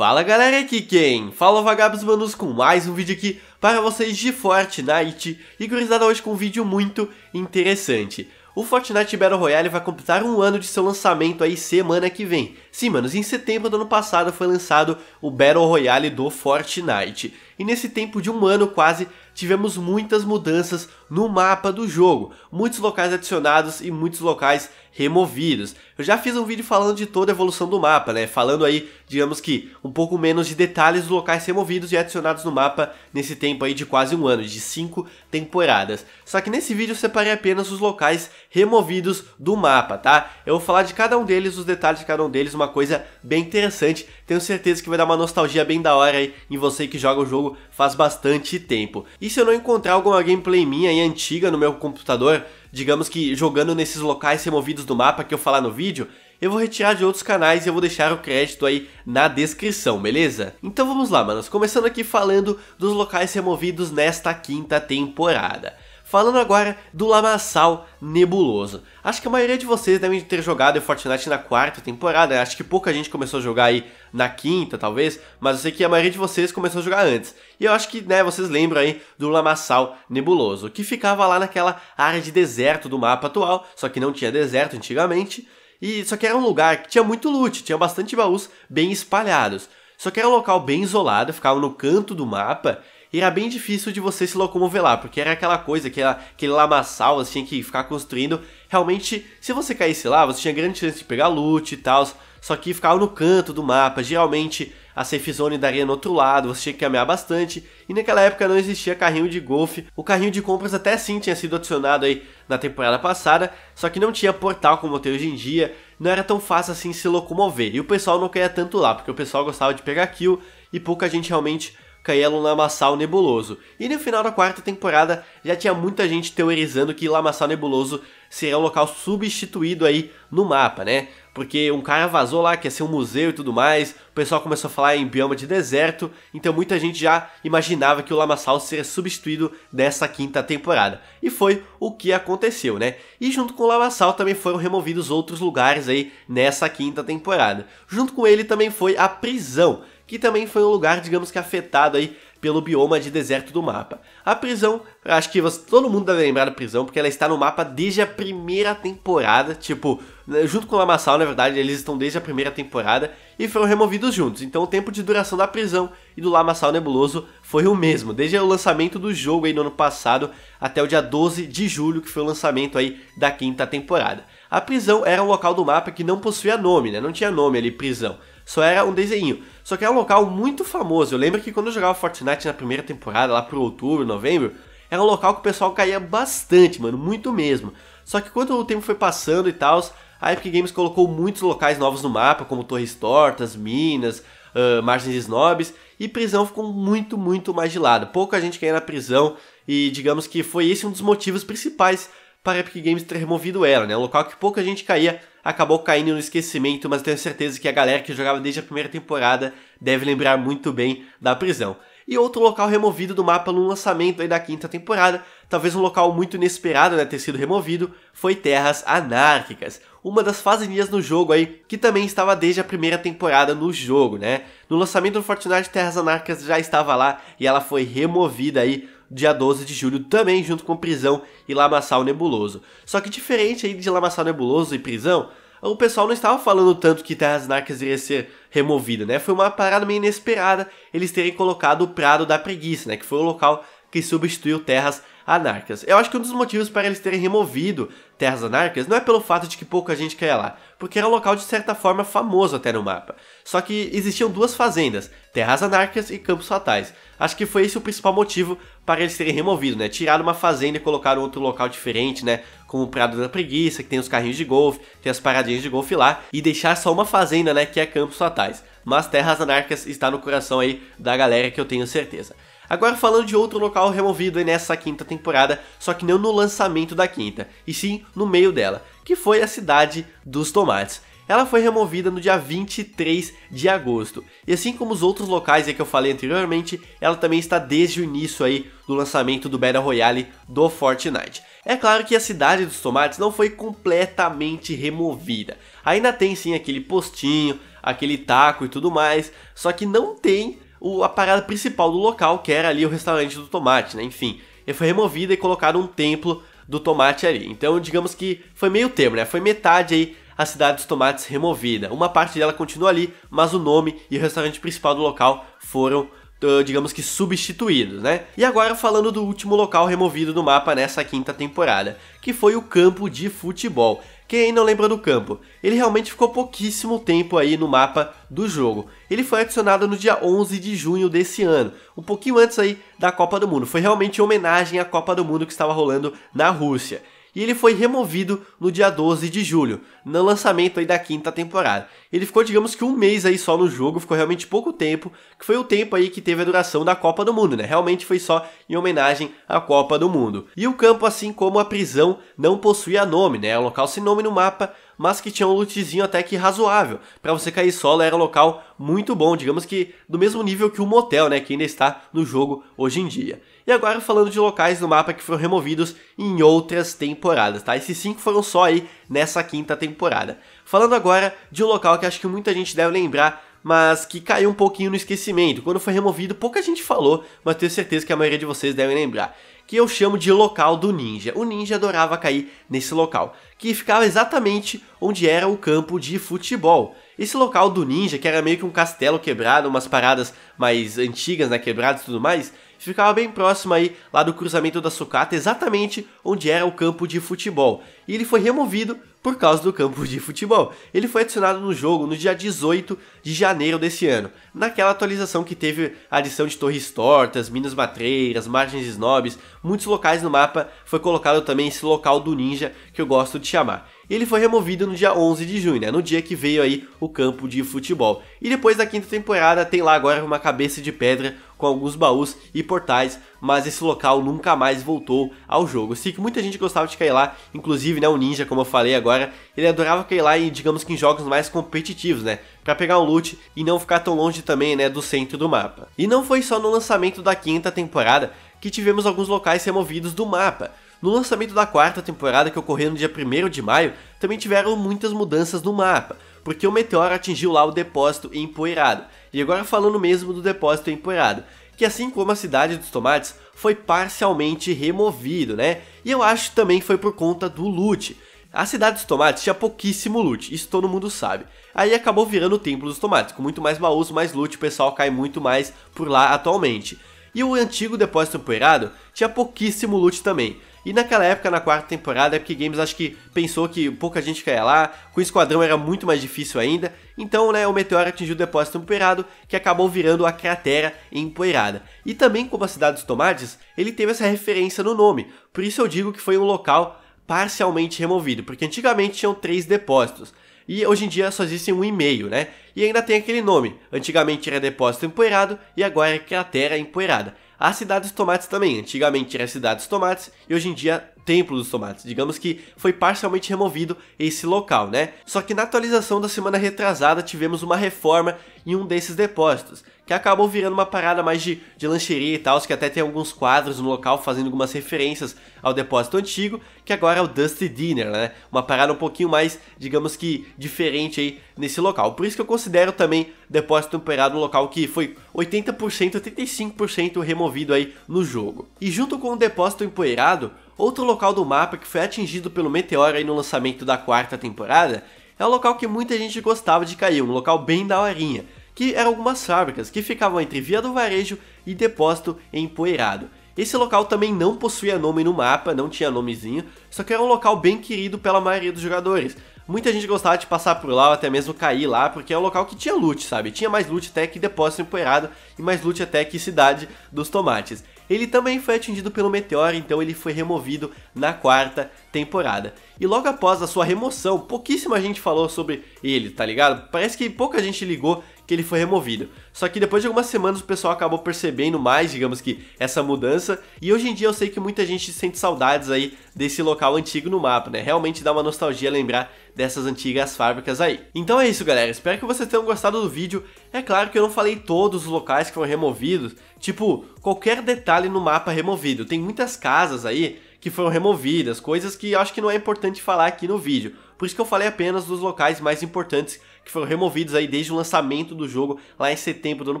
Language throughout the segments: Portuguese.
Fala galera, aqui quem? Fala vagabos manos com mais um vídeo aqui para vocês de Fortnite e gurizada hoje com um vídeo muito interessante. O Fortnite Battle Royale vai completar um ano de seu lançamento aí semana que vem. Sim, manos, em setembro do ano passado foi lançado o Battle Royale do Fortnite. E nesse tempo de um ano quase, tivemos muitas mudanças no mapa do jogo, muitos locais adicionados e muitos locais removidos. Eu já fiz um vídeo falando de toda a evolução do mapa, né? Falando aí, digamos que, um pouco menos de detalhes dos locais removidos e adicionados no mapa nesse tempo aí de quase um ano, de cinco temporadas. Só que nesse vídeo eu separei apenas os locais removidos do mapa, tá? Eu vou falar de cada um deles, os detalhes de cada um deles, uma coisa bem interessante. Tenho certeza que vai dar uma nostalgia bem da hora aí em você que joga o jogo faz bastante tempo. E se eu não encontrar alguma gameplay minha e antiga no meu computador, digamos que jogando nesses locais removidos do mapa que eu falar no vídeo, eu vou retirar de outros canais e eu vou deixar o crédito aí na descrição, beleza? Então vamos lá, manos, começando aqui falando dos locais removidos nesta quinta temporada. Falando agora do lamaçal nebuloso. Acho que a maioria de vocês devem ter jogado Fortnite na quarta temporada. Né? Acho que pouca gente começou a jogar aí na quinta, talvez. Mas eu sei que a maioria de vocês começou a jogar antes. E eu acho que, né, vocês lembram aí do lamaçal nebuloso, que ficava lá naquela área de deserto do mapa atual, só que não tinha deserto antigamente. E só que era um lugar que tinha muito loot, tinha bastante baús bem espalhados. Só que era um local bem isolado, ficava no canto do mapa e era bem difícil de você se locomover lá, porque era aquela coisa, que aquele lamaçal, você assim, tinha que ficar construindo. Realmente, se você caísse lá, você tinha grande chance de pegar loot e tal, só que ficava no canto do mapa, geralmente a safe zone daria no outro lado, você tinha que caminhar bastante, e naquela época não existia carrinho de golfe, o carrinho de compras até sim tinha sido adicionado aí na temporada passada, só que não tinha portal como tem hoje em dia, não era tão fácil assim se locomover, e o pessoal não queria tanto lá, porque o pessoal gostava de pegar kill, e pouca gente realmente caía no lamaçal nebuloso. E no final da quarta temporada já tinha muita gente teorizando que lamaçal nebuloso seria um local substituído aí no mapa, né? Porque um cara vazou lá que ia ser um museu e tudo mais, o pessoal começou a falar em bioma de deserto, então muita gente já imaginava que o lamaçal seria substituído nessa quinta temporada. E foi o que aconteceu, né? E junto com o lamaçal também foram removidos outros lugares aí nessa quinta temporada. Junto com ele também foi a prisão, que também foi um lugar, digamos que afetado aí pelo bioma de deserto do mapa. A prisão, acho que você, todo mundo deve lembrar da prisão, porque ela está no mapa desde a primeira temporada, tipo, né, junto com o Lamaçal, na verdade, eles estão desde a primeira temporada e foram removidos juntos. Então o tempo de duração da prisão e do Lamaçal Nebuloso foi o mesmo, desde o lançamento do jogo aí no ano passado até o dia 12 de julho, que foi o lançamento aí da quinta temporada. A prisão era um local do mapa que não possuía nome, né? Não tinha nome ali, prisão só era um desenho. Só que era um local muito famoso. Eu lembro que quando eu jogava Fortnite na primeira temporada, lá pro outubro, novembro, era um local que o pessoal caía bastante, mano, muito mesmo. Só que quando o tempo foi passando e tal, a Epic Games colocou muitos locais novos no mapa, como Torres Tortas, Minas, uh, Margens Snobs, e prisão ficou muito, muito mais de lado. Pouca gente caía na prisão, e digamos que foi esse um dos motivos principais para a Epic Games ter removido ela, né? Um local que pouca gente caía acabou caindo no esquecimento, mas tenho certeza que a galera que jogava desde a primeira temporada deve lembrar muito bem da prisão. E outro local removido do mapa no lançamento da quinta temporada, talvez um local muito inesperado né, ter sido removido, foi Terras Anárquicas, uma das fazendas no jogo aí, que também estava desde a primeira temporada no jogo, né? No lançamento do Fortnite, Terras Anárquicas já estava lá e ela foi removida aí dia 12 de julho, também junto com Prisão e Lamaçal Nebuloso. Só que diferente aí de Lamaçal Nebuloso e Prisão, o pessoal não estava falando tanto que Terras Narcas iria ser removida, né? Foi uma parada meio inesperada eles terem colocado o Prado da Preguiça, né? Que foi o local que substituiu terras anarcas. Eu acho que um dos motivos para eles terem removido terras anarcas não é pelo fato de que pouca gente quer lá, porque era um local de certa forma famoso até no mapa. Só que existiam duas fazendas, terras anarcas e campos fatais. Acho que foi esse o principal motivo para eles terem removido, né? Tiraram uma fazenda e colocaram outro local diferente, né? Como o Prado da Preguiça, que tem os carrinhos de golfe, tem as paradinhas de golfe lá, e deixar só uma fazenda, né? Que é campos fatais. Mas terras anarcas está no coração aí da galera que eu tenho certeza. Agora falando de outro local removido nessa quinta temporada, só que não no lançamento da quinta, e sim no meio dela, que foi a cidade dos tomates ela foi removida no dia 23 de agosto. E assim como os outros locais que eu falei anteriormente, ela também está desde o início aí do lançamento do Battle Royale do Fortnite. É claro que a cidade dos tomates não foi completamente removida. Ainda tem sim aquele postinho, aquele taco e tudo mais, só que não tem o, a parada principal do local, que era ali o restaurante do tomate, né? Enfim, ele foi removido e colocado um templo do tomate ali. Então, digamos que foi meio termo, né? Foi metade aí a cidade dos tomates removida. Uma parte dela continua ali, mas o nome e o restaurante principal do local foram ah, digamos que substituídos, né? E agora falando do último local removido do mapa nessa quinta temporada, que foi o campo de futebol. Quem não lembra do campo? Ele realmente ficou pouquíssimo tempo aí no mapa do jogo. Ele foi adicionado no dia 11 de junho desse ano, um pouquinho antes aí da Copa do Mundo. Foi realmente homenagem à Copa do Mundo que estava rolando na Rússia e ele foi removido no dia 12 de julho, no lançamento aí da quinta temporada. Ele ficou, digamos que um mês aí só no jogo, ficou realmente pouco tempo, que foi o tempo aí que teve a duração da Copa do Mundo, né? Realmente foi só em homenagem à Copa do Mundo. E o campo, assim como a prisão, não possuía nome, né? É um local sem nome no mapa, mas que tinha um lootzinho até que razoável. Para você cair solo era um local muito bom, digamos que do mesmo nível que o um motel, né, que ainda está no jogo hoje em dia. E agora falando de locais no mapa que foram removidos em outras temporadas, tá? Esses cinco foram só aí nessa quinta temporada. Falando agora de um local que acho que muita gente deve lembrar mas que caiu um pouquinho no esquecimento. Quando foi removido, pouca gente falou, mas tenho certeza que a maioria de vocês devem lembrar. Que eu chamo de local do ninja. O ninja adorava cair nesse local, que ficava exatamente onde era o campo de futebol. Esse local do ninja, que era meio que um castelo quebrado, umas paradas mais antigas, né, quebradas e tudo mais, ficava bem próximo aí lá do cruzamento da sucata, exatamente onde era o campo de futebol. E ele foi removido por causa do campo de futebol. Ele foi adicionado no jogo no dia 18 de janeiro desse ano, naquela atualização que teve a adição de torres tortas, minas matreiras, margens snobs, muitos locais no mapa foi colocado também esse local do ninja que eu gosto de chamar ele foi removido no dia 11 de junho, né, no dia que veio aí o campo de futebol. E depois da quinta temporada tem lá agora uma cabeça de pedra com alguns baús e portais, mas esse local nunca mais voltou ao jogo. Eu sei que muita gente gostava de cair lá, inclusive né, o Ninja, como eu falei agora, ele adorava cair lá e digamos que em jogos mais competitivos, né? Pra pegar um loot e não ficar tão longe também, né, do centro do mapa. E não foi só no lançamento da quinta temporada que tivemos alguns locais removidos do mapa. No lançamento da quarta temporada, que ocorreu no dia 1 de maio, também tiveram muitas mudanças no mapa, porque o meteoro atingiu lá o depósito empoeirado. E agora falando mesmo do depósito empoeirado, que assim como a cidade dos tomates, foi parcialmente removido, né? E eu acho que também foi por conta do loot. A cidade dos tomates tinha pouquíssimo loot, isso todo mundo sabe. Aí acabou virando o templo dos tomates, com muito mais baús, mais loot, o pessoal cai muito mais por lá atualmente. E o antigo depósito empoeirado tinha pouquíssimo loot também. E naquela época, na quarta temporada, a Epic Games acho que pensou que pouca gente caia lá, com o esquadrão era muito mais difícil ainda, então né, o meteoro atingiu o depósito empoeirado, que acabou virando a cratera empoeirada. E também, como a cidade dos tomates, ele teve essa referência no nome, por isso eu digo que foi um local parcialmente removido, porque antigamente tinham três depósitos, e hoje em dia só existem um e meio, né? E ainda tem aquele nome, antigamente era depósito empoeirado e agora é cratera empoeirada. As cidades tomates também. Antigamente era cidade dos tomates e hoje em dia Templo dos Tomates. Digamos que foi parcialmente removido esse local, né? Só que na atualização da semana retrasada tivemos uma reforma em um desses depósitos, que acabou virando uma parada mais de, de lancheria e tal, que até tem alguns quadros no local fazendo algumas referências ao depósito antigo, que agora é o Dusty Dinner, né? Uma parada um pouquinho mais, digamos que, diferente aí nesse local. Por isso que eu considero também depósito temperado um local que foi 80%, 85% removido aí no jogo. E junto com o depósito empoeirado, outro local do mapa que foi atingido pelo meteoro aí no lançamento da quarta temporada, é um local que muita gente gostava de cair, um local bem daorinha, que eram algumas fábricas que ficavam entre Via do Varejo e Depósito Empoeirado. Esse local também não possuía nome no mapa, não tinha nomezinho, só que era um local bem querido pela maioria dos jogadores. Muita gente gostava de passar por lá ou até mesmo cair lá, porque é um local que tinha loot, sabe? Tinha mais loot até que Depósito Empoeirado e mais loot até que Cidade dos Tomates. Ele também foi atingido pelo meteoro, então ele foi removido na quarta temporada. E logo após a sua remoção, pouquíssima gente falou sobre ele, tá ligado? Parece que pouca gente ligou que ele foi removido. Só que depois de algumas semanas o pessoal acabou percebendo mais, digamos que, essa mudança. E hoje em dia eu sei que muita gente sente saudades aí desse local antigo no mapa, né? Realmente dá uma nostalgia lembrar dessas antigas fábricas aí. Então é isso, galera. Espero que vocês tenham gostado do vídeo. É claro que eu não falei todos os locais que foram removidos, tipo, qualquer detalhe no mapa removido. Tem muitas casas aí que foram removidas, coisas que eu acho que não é importante falar aqui no vídeo. Por isso que eu falei apenas dos locais mais importantes que foram removidos aí desde o lançamento do jogo lá em setembro do ano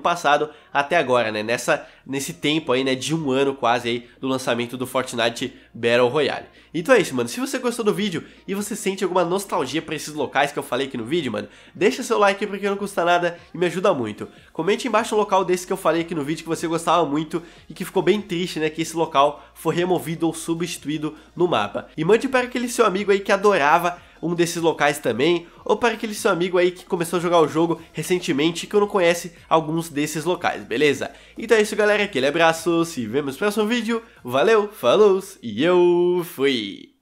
passado até agora, né? Nessa, nesse tempo aí, né, de um ano quase aí do lançamento do Fortnite Battle Royale. Então é isso, mano. Se você gostou do vídeo e você sente alguma nostalgia para esses locais que eu falei aqui no vídeo, mano, deixa seu like porque não custa nada e me ajuda muito. Comente embaixo um local desse que eu falei aqui no vídeo que você gostava muito e que ficou bem triste, né, que esse local foi removido ou substituído no mapa. E mande para aquele seu amigo aí que adorava um desses locais também, ou para aquele seu amigo aí que começou a jogar o jogo recentemente e que não conhece alguns desses locais, beleza? Então é isso galera, aquele abraço, se vemos no próximo vídeo, valeu, falou e eu fui!